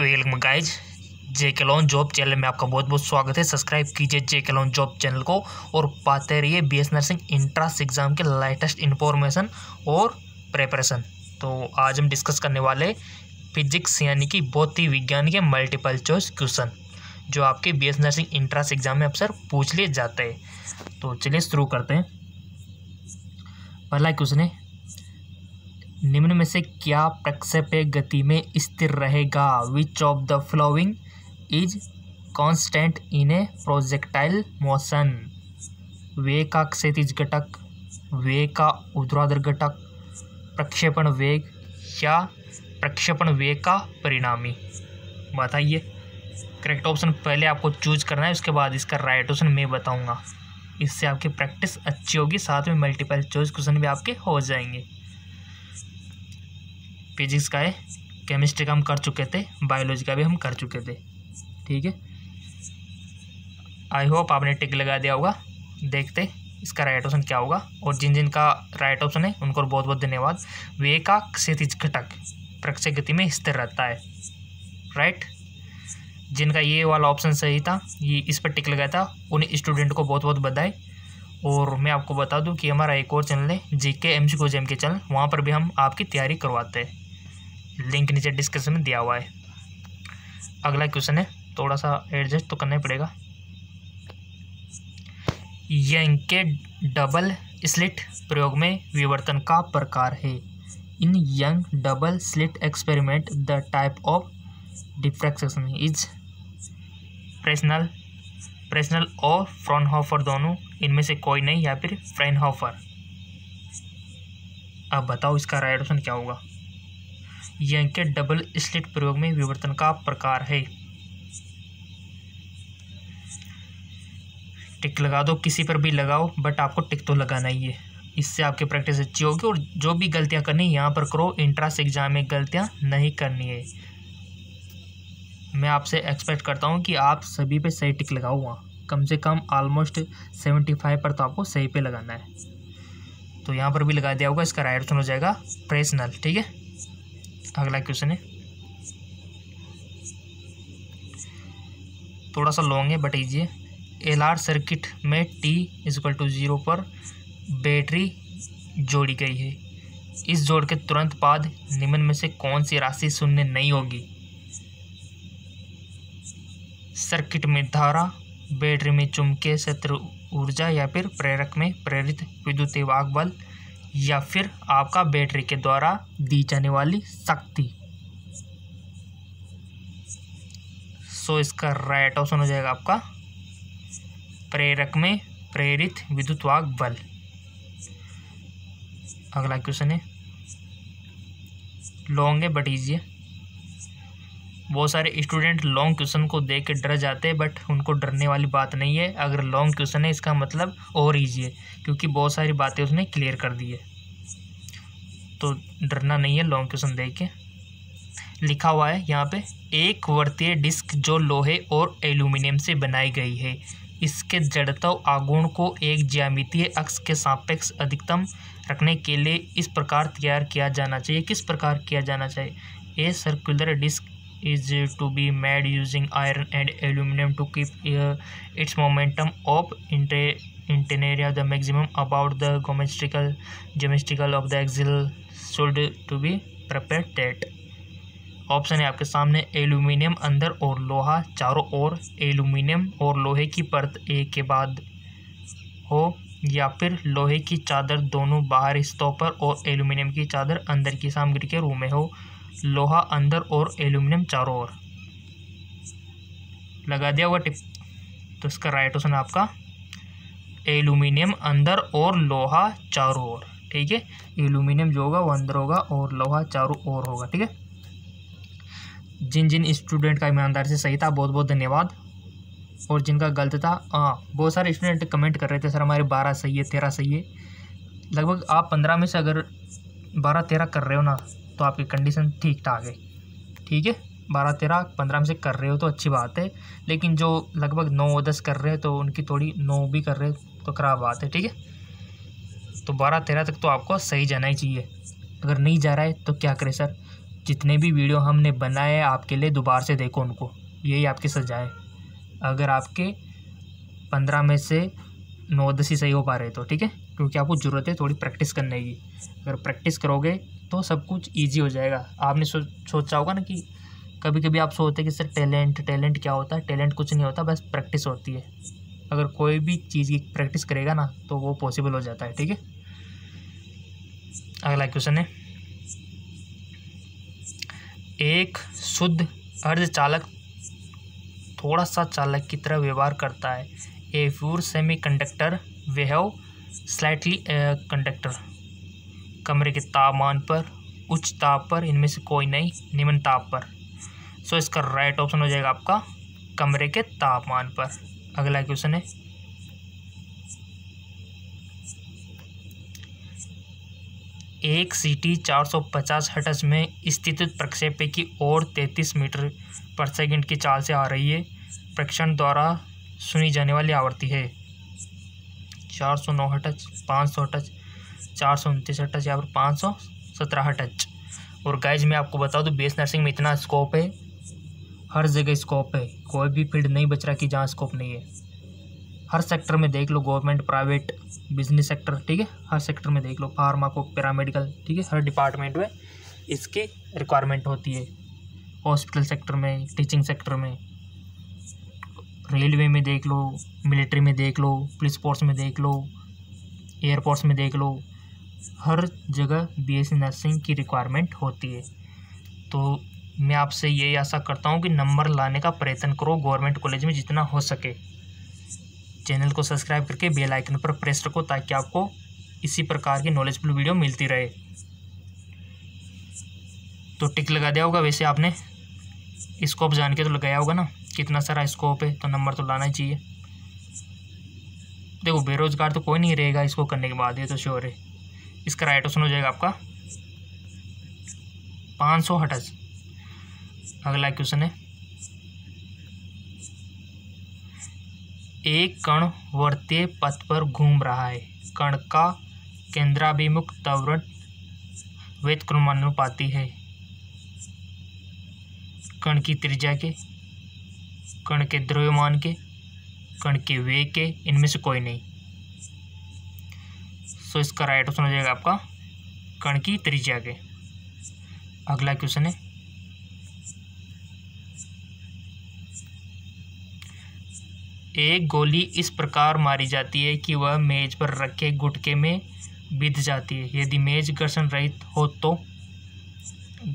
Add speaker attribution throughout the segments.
Speaker 1: welcome guys जे के केलॉन job channel में आपका बहुत बहुत स्वागत है सब्सक्राइब कीजिए जे के केलॉन जॉब चैनल को और पाते रहिए B S nursing entrance exam के लेटेस्ट इन्फॉर्मेशन और प्रेपरेशन तो आज हम डिस्कस करने वाले फिजिक्स यानी कि बहुत ही विज्ञान के मल्टीपल चॉइस क्वेश्चन जो आपके B S nursing entrance exam में अक्सर पूछ लिए जाते हैं तो चलिए शुरू करते हैं पहला क्वेश्चन है निम्न में से क्या प्रक्षेप्य गति में स्थिर रहेगा which of the following is constant in a projectile motion वे का क्षेत्रिज घटक वे का उद्राधर घटक प्रक्षेपण वेग या प्रक्षेपण वेग का परिणामी बताइए करेक्ट ऑप्शन पहले आपको चूज करना है उसके बाद इसका राइट ऑप्शन मैं बताऊंगा इससे आपकी प्रैक्टिस अच्छी होगी साथ में मल्टीपल चॉइस क्वेश्चन भी आपके हो जाएंगे फिजिक्स का है केमिस्ट्री का हम कर चुके थे बायोलॉजी का भी हम कर चुके थे ठीक है आई होप आपने टिक लगा दिया होगा देखते इसका राइट ऑप्शन क्या होगा और जिन जिन का राइट ऑप्शन है उनको बहुत बहुत धन्यवाद वे का क्षतिज घटक प्रक्ष गति में स्थिर रहता है राइट जिनका ये वाला ऑप्शन सही था ये इस पर टिक लगाया था उन स्टूडेंट को बहुत बहुत बधाई और मैं आपको बता दूं कि हमारा एक और चैनल है जी के एम सी को जेम के चैनल वहाँ पर भी हम आपकी तैयारी करवाते हैं लिंक नीचे डिस्क्रिप्शन में दिया हुआ है अगला क्वेश्चन है थोड़ा सा एडजस्ट तो करना ही पड़ेगा यंग के डबल स्लिट प्रयोग में विवर्तन का प्रकार है in Young double slit experiment the type of diffraction is Fresnel Fresnel और फ्रॉन हॉफर दोनों इनमें से कोई नहीं या फिर फ्रेन हॉफर अब बताओ इसका राइट ऑप्शन क्या होगा यंके डबल स्लिट प्रयोग में विवर्तन का प्रकार है टिक लगा दो किसी पर भी लगाओ बट आपको टिक तो लगाना ही है इससे आपकी प्रैक्टिस अच्छी होगी और जो भी गलतियां करनी यहाँ पर करो इंट्रांस एग्ज़ाम में गलतियां नहीं करनी है मैं आपसे एक्सपेक्ट करता हूँ कि आप सभी पे सही टिक लगाओ वहाँ कम से कम ऑलमोस्ट सेवेंटी फाइव पर तो आपको सही पे लगाना है तो यहाँ पर भी लगा दिया होगा इसका राइट ऑप्शन हो जाएगा प्रेसनल ठीक है अगला क्वेश्चन है थोड़ा सा लॉन्ग है बट ईजी है एल आर सर्किट में टी इजल टू ज़ीरो पर बैटरी जोड़ी गई है इस जोड़ के तुरंत बाद निम्न में से कौन सी राशि शून्य नहीं होगी सर्किट में धारा बैटरी में चुंबकीय क्षेत्र ऊर्जा या फिर प्रेरक में प्रेरित विद्युत वाग बल या फिर आपका बैटरी के द्वारा दी जाने वाली शक्ति सो इसका राइट ऑप्शन हो जाएगा आपका प्रेरक में प्रेरित विद्युत वाग बल अगला क्वेश्चन है लॉन्ग है बट ईजी है बहुत सारे स्टूडेंट लॉन्ग क्वेश्चन को देख के डर जाते हैं बट उनको डरने वाली बात नहीं है अगर लॉन्ग क्वेश्चन है इसका मतलब और ईजी है क्योंकि बहुत सारी बातें उसने क्लियर कर दी है तो डरना नहीं है लॉन्ग क्वेश्चन देख के लिखा हुआ है यहाँ पे एक वर्तीय डिस्क जो लोहे और एल्यूमिनियम से बनाई गई है इसके जड़ताव आगुण को एक ज्यामितीय अक्ष के सापेक्ष अधिकतम रखने के लिए इस प्रकार तैयार किया जाना चाहिए किस प्रकार किया जाना चाहिए a circular disc is to be made using iron and aluminum to keep its momentum up inter area the maximum about the geometrical geometrical of the axle should to be prepared that option है आपके सामने aluminium अंदर और लोहा चारों ओर aluminium और लोहे की परत एक के बाद हो या फिर लोहे की चादर दोनों बाहर हिस्सों पर और एल्यूमिनियम की चादर अंदर की सामग्री के रूप में हो लोहा अंदर और एल्यूमिनियम चारों ओर लगा दिया हुआ टिप तो इसका राइट ऑप्शन आपका एल्यूमिनियम अंदर और लोहा चारों ओर ठीक है एल्यूमिनियम जो होगा वो अंदर होगा और लोहा चारों ओर होगा ठीक है जिन जिन स्टूडेंट का ईमानदारी से सही था बहुत बहुत धन्यवाद और जिनका गलत था हाँ बहुत सारे स्टूडेंट कमेंट कर रहे थे सर हमारे बारह सही है तेरह सही है लगभग आप पंद्रह में से अगर बारह तेरह कर रहे हो ना तो आपकी कंडीशन ठीक ठाक है ठीक है बारह तेरह पंद्रह में से कर रहे हो तो अच्छी बात है लेकिन जो लगभग नौ दस कर रहे हैं तो उनकी थोड़ी नौ भी कर रहे तो खराब बात है ठीक है तो बारह तेरह तक तो आपको सही जाना ही चाहिए अगर नहीं जा रहा है तो क्या करें सर जितने भी वीडियो हमने बनाए आपके लिए दोबारा से देखो उनको यही आपकी सजा है अगर आपके पंद्रह में से नौ दस ही सही हो पा रहे तो ठीक है क्योंकि आपको ज़रूरत है थोड़ी प्रैक्टिस करने की अगर प्रैक्टिस करोगे तो सब कुछ ईजी हो जाएगा आपने सो, सोचा होगा ना कि कभी कभी आप सोचते हैं कि सर टैलेंट टैलेंट क्या होता है टैलेंट कुछ नहीं होता बस प्रैक्टिस होती है अगर कोई भी चीज़ की प्रैक्टिस करेगा ना तो वो पॉसिबल हो जाता है ठीक है अगला क्वेश्चन है एक शुद्ध अर्ध चालक थोड़ा सा चालक की तरह व्यवहार करता है a pure semiconductor we have slightly conductor कमरे के तापमान पर उच्च ताप पर इनमें से कोई नहीं निम्न ताप पर सो इसका राइट ऑप्शन हो जाएगा आपका कमरे के तापमान पर अगला क्वेश्चन है एक सीटी 450 हटस में स्थित प्रक्षेपय की ओर 33 मीटर पर सेकंड की चाल से आ रही है प्रक्षण द्वारा सुनी जाने वाली आवृत्ति है 409 हटच 500 हटच चार सौ उनतीस टच या फिर पाँच सौ सत्रह अटच और गाइज मैं आपको बता दूँ बी एस नर्सिंग में इतना स्कोप है हर जगह स्कोप है कोई भी फील्ड नहीं बच रहा कि जहाँ स्कोप नहीं है हर सेक्टर में देख लो गवर्नमेंट प्राइवेट बिजनेस सेक्टर ठीक है हर सेक्टर में देख लो फार्मा को पैरामेडिकल ठीक है हर डिपार्टमेंट में इसकी रिक्वायरमेंट होती है हॉस्पिटल सेक्टर में टीचिंग सेक्टर में रेलवे में देख लो मिलिट्री में देख लो पुलिस फोर्स में देख लो एयरपोर्ट्स में देख लो हर जगह बी एस नर्सिंग की रिक्वायरमेंट होती है तो मैं आपसे यही आशा करता हूँ कि नंबर लाने का प्रयत्न करो गवर्नमेंट कॉलेज में जितना हो सके चैनल को सब्सक्राइब करके बेल आइकन पर प्रेस रखो ताकि आपको इसी प्रकार की नॉलेजफुल वीडियो मिलती रहे तो टिक लगा दिया होगा वैसे आपने स्कोप जान के तो लगाया होगा ना कितना सारा स्कोप है तो नंबर तो लाना ही चाहिए देखो बेरोज़गार तो कोई नहीं रहेगा इसको करने के बाद ये तो श्योर है इसका राइट ऑप्शन हो जाएगा आपका पाँच सौ हटस अगला क्वेश्चन है एक कण वर्तीय पथ पर घूम रहा है कण का केंद्राभिमुख वेद क्रमानुपाती है कण की त्रिज्या के कण के द्रव्यमान के कण के वेग के इनमें से कोई नहीं सो इसका राइट ऑप्शन हो जाएगा आपका कण की त्रिज्या के अगला क्वेश्चन है एक गोली इस प्रकार मारी जाती है कि वह मेज पर रखे गुटके में बिध जाती है यदि मेज घर्षण रहित हो तो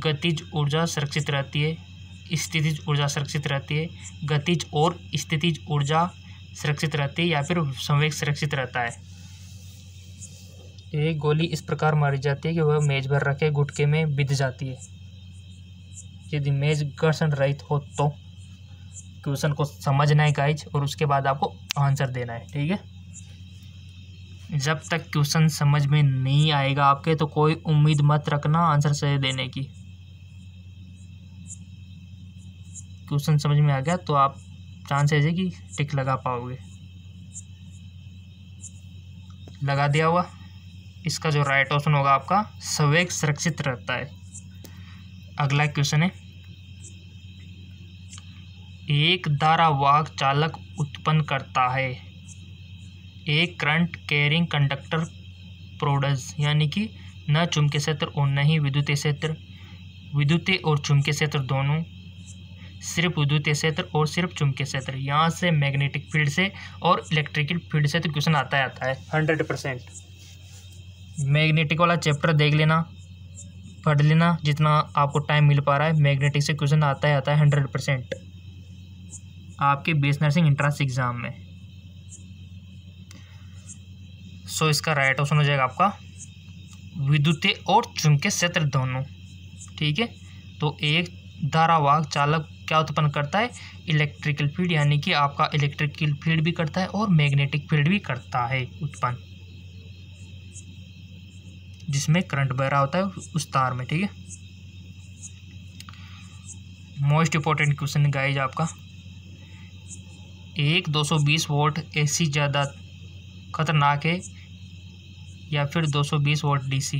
Speaker 1: गतिज ऊर्जा सुरक्षित रहती है स्थितिज ऊर्जा सुरक्षित रहती है गतिज और स्थितिज ऊर्जा सुरक्षित रहती है या फिर संवेग सुरक्षित रहता है एक गोली इस प्रकार मारी जाती है कि वह मेज भर रखे गुटके में बिध जाती है यदि मेज घर्षण रहित हो तो क्वेश्चन को समझना है गाइज और उसके बाद आपको आंसर देना है ठीक है जब तक क्वेश्चन समझ में नहीं आएगा आपके तो कोई उम्मीद मत रखना आंसर सही देने की क्वेश्चन समझ में आ गया तो आप चांस है कि टिक लगा पाओगे लगा दिया हुआ इसका जो राइट ऑप्शन होगा आपका संवेग सुरक्षित रहता है अगला क्वेश्चन है एक धारावाहक चालक उत्पन्न करता है एक करंट कैरिंग कंडक्टर प्रोडस यानी कि न चुंबकीय क्षेत्र और न ही विद्युतीय क्षेत्र विद्युतीय और चुंबकीय क्षेत्र दोनों सिर्फ विद्युतीय क्षेत्र और सिर्फ चुंबकीय क्षेत्र यहाँ से मैग्नेटिक फील्ड से और इलेक्ट्रिकल फील्ड से तो क्वेश्चन आता है आता है हंड्रेड परसेंट मैग्नेटिक वाला चैप्टर देख लेना पढ़ लेना जितना आपको टाइम मिल पा रहा है मैग्नेटिक से क्वेश्चन आता ही आता है हंड्रेड परसेंट आपके बेस नर्सिंग इंट्रांस एग्ज़ाम में सो so, इसका राइट ऑप्शन हो जाएगा आपका विद्युत और चुमके क्षेत्र दोनों ठीक है तो एक धारावाहक चालक क्या उत्पन्न करता है इलेक्ट्रिकल फील्ड यानी कि आपका इलेक्ट्रिकल फील्ड भी करता है और मैग्नेटिक फील्ड भी करता है उत्पन्न जिसमें करंट बह रहा होता है उस तार में ठीक है मोस्ट इम्पोर्टेंट क्वेश्चन गाइज आपका एक 220 वोल्ट एसी ज़्यादा खतरनाक है या फिर 220 वोल्ट डीसी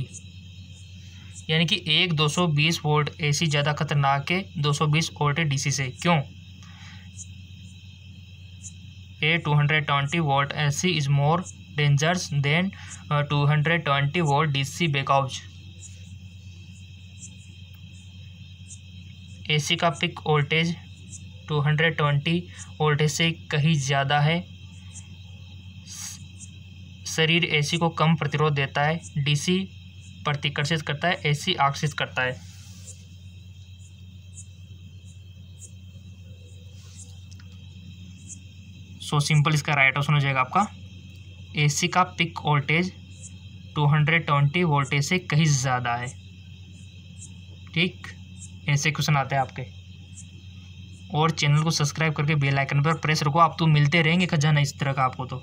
Speaker 1: यानी कि एक 220 वोल्ट एसी ज़्यादा खतरनाक है 220 वोल्ट डीसी से क्यों A 220 volt A is more dangerous than hundred twenty uh, D C because A C का peak voltage two hundred twenty voltage से कहीं ज़्यादा है शरीर एसी को कम प्रतिरोध देता है डीसी प्रतिकर्षित करता है एसी आकर्षित करता है सो so, सिंपल इसका राइट ऑप्शन हो जाएगा आपका एसी का पिक वोल्टेज 220 वोल्टेज से कहीं ज़्यादा है ठीक ऐसे क्वेश्चन आते हैं आपके और चैनल को सब्सक्राइब करके बेल आइकन पर प्रेस रखो आप तो मिलते रहेंगे खजाना इस तरह का आपको तो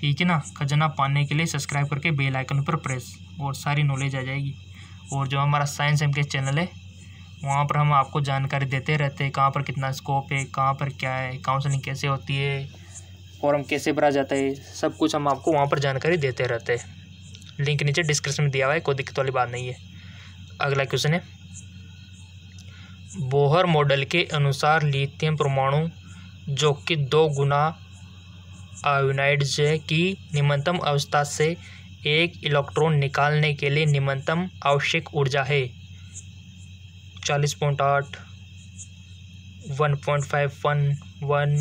Speaker 1: ठीक है ना खजाना पाने के लिए सब्सक्राइब करके बेल आइकन पर प्रेस और सारी नॉलेज आ जाएगी और जो हमारा साइंस एम के चैनल है वहाँ पर हम आपको जानकारी देते रहते हैं कहाँ पर कितना स्कोप है कहाँ पर क्या है काउंसलिंग कैसे होती है फॉर्म कैसे भरा जाता है सब कुछ हम आपको वहाँ पर जानकारी देते रहते हैं लिंक नीचे डिस्क्रिप्शन में दिया हुआ है कोई दिक्कत वाली बात नहीं है अगला क्वेश्चन है बोहर मॉडल के अनुसार लिथियम परमाणु जो कि दो गुना आयोनाइड्स की निम्नतम अवस्था से एक इलेक्ट्रॉन निकालने के लिए निम्नतम आवश्यक ऊर्जा है चालीस पॉइंट आठ one point five one one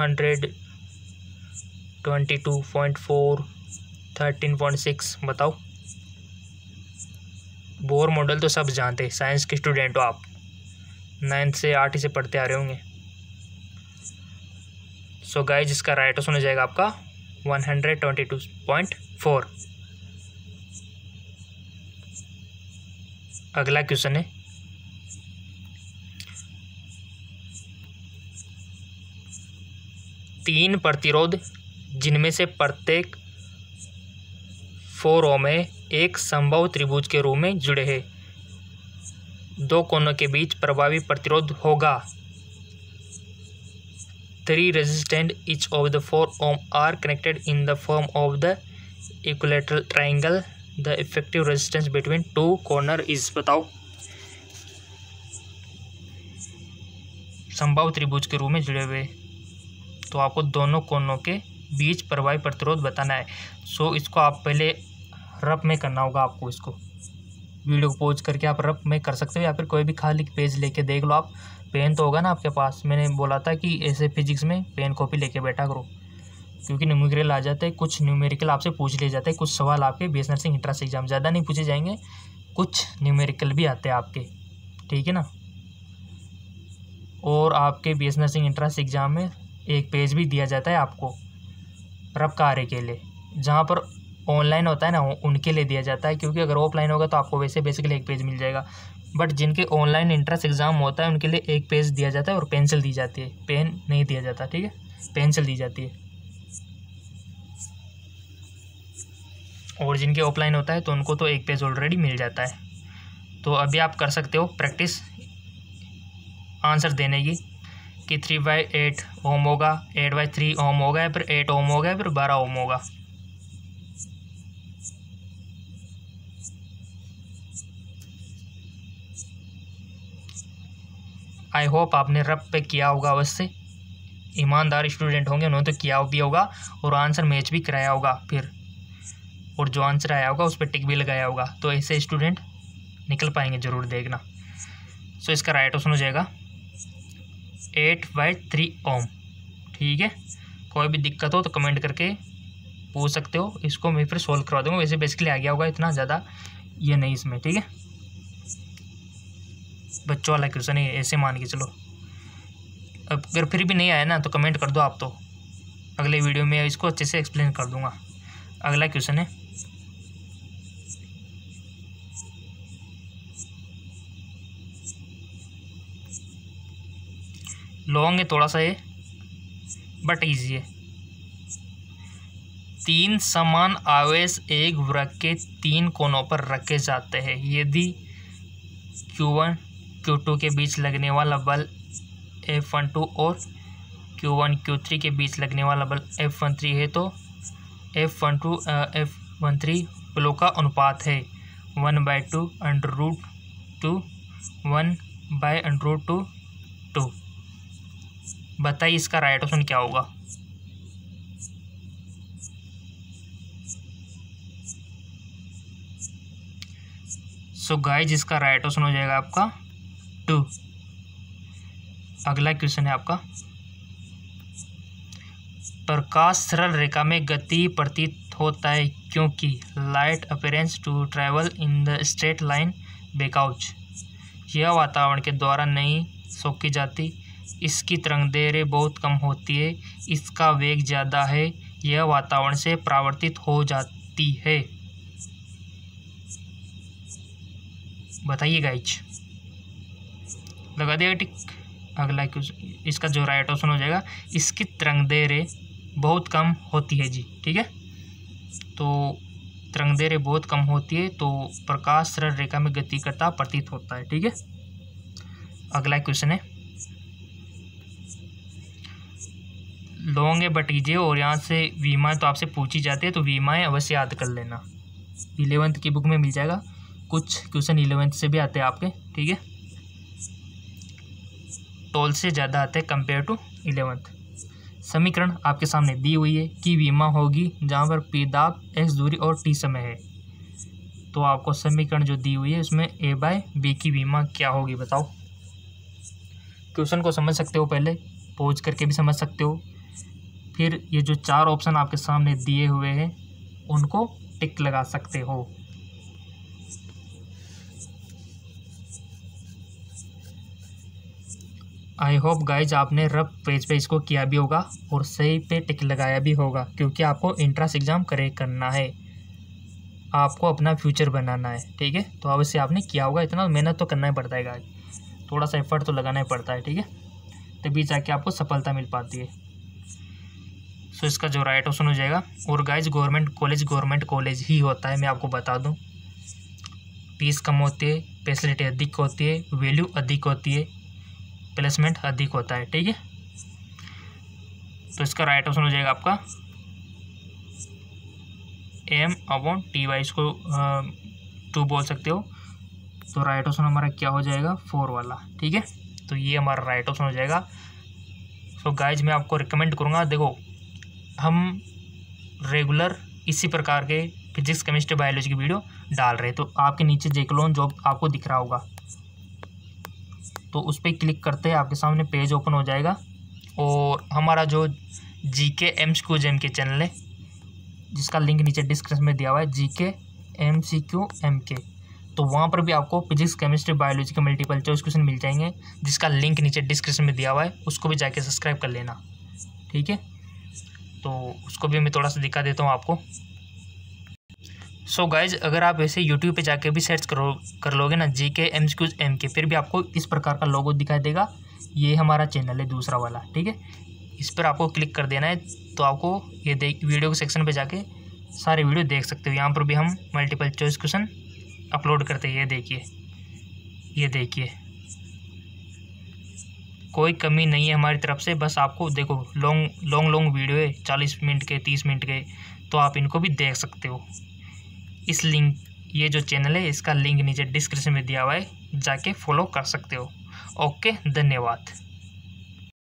Speaker 1: hundred twenty two point four thirteen point six बताओ बोर मॉडल तो सब जानते साइंस के स्टूडेंट हो आप नाइन्थ से आठ ही से पढ़ते आ रहे होंगे सो गाय जिसका राइट सुना हो जाएगा आपका one hundred twenty two point four अगला क्वेश्चन है तीन प्रतिरोध जिनमें से प्रत्येक फोरों में एक संभव त्रिभुज के रूप में जुड़े हैं दो कोनों के बीच प्रभावी प्रतिरोध होगा three resistant each of the four ohm are connected in the form of the equilateral triangle the effective resistance between two corner is बताओ संभव त्रिभुज के रूप में जुड़े हुए तो आपको दोनों कोनों के बीच प्रवाही प्रतिरोध बताना है सो इसको आप पहले रफ में करना होगा आपको इसको वीडियो को पोज करके आप रफ में कर सकते हो या फिर कोई भी खाली पेज लेके देख लो आप पेन तो होगा ना आपके पास मैंने बोला था कि ऐसे फिजिक्स में पेन कॉपी लेके बैठा करो क्योंकि न्यूमेरिकल आ जाते हैं कुछ न्यूमेरिकल आपसे पूछ लिए जाते हैं कुछ सवाल आपके B S nursing entrance exam ज़्यादा नहीं पूछे जाएंगे कुछ न्यूमेरिकल भी आते हैं आपके ठीक है ना और आपके B S nursing entrance exam में एक पेज भी दिया जाता है आपको रब कार्य के लिए जहाँ पर ऑनलाइन होता है ना उनके लिए दिया जाता है क्योंकि अगर ऑफलाइन होगा तो आपको वैसे बेसिकली एक पेज मिल जाएगा बट जिनके ऑनलाइन इंट्रेंस एग्ज़ाम होता है उनके लिए एक पेज दिया जाता है और पेंसिल दी जाती है पेन नहीं दिया जाता ठीक है पेंसिल दी जाती है और जिनके ऑफलाइन होता है तो उनको तो एक पेज ऑलरेडी मिल जाता है तो अभी आप कर सकते हो प्रैक्टिस आंसर देने की कि थ्री बाई एट ओम होगा एट बाई थ्री ओम हो गया फिर एट ओम हो गया फिर बारह ओम होगा आई होप आपने रब पे किया होगा अवश्य ईमानदार स्टूडेंट होंगे उन्होंने तो किया भी होगा और आंसर मैच भी कराया होगा फिर और जो आंसर आया होगा उस पर टिक भी लगाया होगा तो ऐसे स्टूडेंट निकल पाएंगे ज़रूर देखना सो so, इसका राइट ऑप्शन हो जाएगा एट बाई थ्री ओम ठीक है कोई भी दिक्कत हो तो कमेंट करके पूछ सकते हो इसको मैं फिर सोल्व करवा दूंगा वैसे बेसिकली आ गया होगा इतना ज़्यादा ये नहीं इसमें ठीक है बच्चों वाला क्वेश्चन है ऐसे मान के चलो अब अगर फिर भी नहीं आया ना तो कमेंट कर दो आप तो अगले वीडियो में इसको अच्छे से एक्सप्लेन कर दूंगा अगला क्वेश्चन है लॉन्ग है थोड़ा सा ये बट इजी है तीन समान आवेश एक वृक के तीन कोनों पर रखे जाते हैं यदि क्यू वन क्यू टू के बीच लगने वाला बल एफ वन टू और क्यू वन क्यू थ्री के बीच लगने वाला बल एफ वन थ्री है तो F one two F one three बलों का अनुपात है one by two under root two one by under root two बताइए इसका राइट ऑप्शन क्या होगा सो so गाइज इसका राइट ऑप्शन हो जाएगा आपका टू अगला क्वेश्चन है आपका प्रकाश सरल रेखा में गति प्रतीत होता है क्योंकि light appearance to travel in the straight line because यह वातावरण के द्वारा नहीं सोखी जाती इसकी तरंगदैर्घ्य बहुत कम होती है इसका वेग ज़्यादा है यह वातावरण से परावर्तित हो जाती है बताइए गाइच लगा दिया टिक अगला इसका जो राइट ऑप्शन हो जाएगा इसकी तरंगदैर्घ्य बहुत कम होती है जी ठीक है तो तरंगदैर्घ्य बहुत कम होती है तो प्रकाश सरल रेखा में गति करता प्रतीत होता है ठीक है अगला क्वेश्चन है लॉन्ग है भतीजे और यहाँ से वीमा तो आपसे पूछी जाती है तो वीमाएँ अवश्य याद कर लेना इलेवंथ की बुक में मिल जाएगा कुछ क्वेश्चन इलेवेंथ से भी आते हैं आपके ठीक है टोल से ज़्यादा आते हैं कंपेयर टू इलेवेंथ समीकरण आपके सामने दी हुई है कि बीमा होगी जहाँ पर पी दाब एक्स दूरी और टी समय है तो आपको समीकरण जो दी हुई है उसमें ए बाय बी की बीमा क्या होगी बताओ क्वेश्चन को समझ सकते हो पहले पहुँच करके भी समझ सकते हो फिर ये जो चार ऑप्शन आपके सामने दिए हुए हैं उनको टिक लगा सकते हो आई होप गाइज आपने रफ पेज पे इसको किया भी होगा और सही पे टिक लगाया भी होगा क्योंकि आपको इंट्रेंस एग्ज़ाम करे करना है आपको अपना फ्यूचर बनाना है ठीक है तो अवश्य आपने किया होगा इतना मेहनत तो करना ही पड़ता है गाइज थोड़ा सा एफर्ट तो लगाना ही पड़ता है ठीक है तभी जाके आपको सफलता मिल पाती है सो इसका जो राइट ऑप्शन हो जाएगा और guys government college government college ही होता है मैं आपको बता दूँ फीस कम होती है फैसिलिटी अधिक होती है वैल्यू अधिक होती है प्लेसमेंट अधिक होता है ठीक है तो इसका राइट ऑप्शन हो जाएगा आपका एम अबाउन टी वाई इसको टू बोल सकते हो तो राइट ऑप्शन हमारा क्या हो जाएगा फोर वाला ठीक है तो ये हमारा राइट ऑप्शन हो जाएगा तो गाइज मैं आपको रिकमेंड करूँगा देखो हम रेगुलर इसी प्रकार के फिजिक्स केमिस्ट्री बायोलॉजी की वीडियो डाल रहे हैं तो आपके नीचे जेकलोन जो आपको दिख रहा होगा तो उस पर क्लिक करते हैं आपके सामने पेज ओपन हो जाएगा और हमारा जो G K M Q M के चैनल है जिसका लिंक नीचे डिस्क्रिप्शन में दिया हुआ है जी K M C Q M के तो वहाँ पर भी आपको फिजिक्स केमिस्ट्री बायोलॉजी के मल्टीपल चॉइस क्वेश्चन मिल जाएंगे जिसका लिंक नीचे डिस्क्रिप्शन में दिया हुआ है उसको भी जाके सब्सक्राइब कर लेना ठीक है तो उसको भी मैं थोड़ा सा दिखा देता हूँ आपको सो so गाइज अगर आप ऐसे यूट्यूब पे जाके भी सर्च करो कर लोगे ना जी के एम क्यूज एम के फिर भी आपको इस प्रकार का लोगो दिखाई देगा ये हमारा चैनल है दूसरा वाला ठीक है इस पर आपको क्लिक कर देना है तो आपको ये देख वीडियो के सेक्शन पे जाके सारे वीडियो देख सकते हो यहाँ पर भी हम मल्टीपल चॉइस क्वेश्चन अपलोड करते हैं ये देखिए ये देखिए कोई कमी नहीं है हमारी तरफ से बस आपको देखो लॉन्ग लॉन्ग लॉन्ग वीडियो है चालीस मिनट के तीस मिनट के तो आप इनको भी देख सकते हो इस लिंक ये जो चैनल है इसका लिंक नीचे डिस्क्रिप्शन में दिया हुआ है जाके फॉलो कर सकते हो ओके धन्यवाद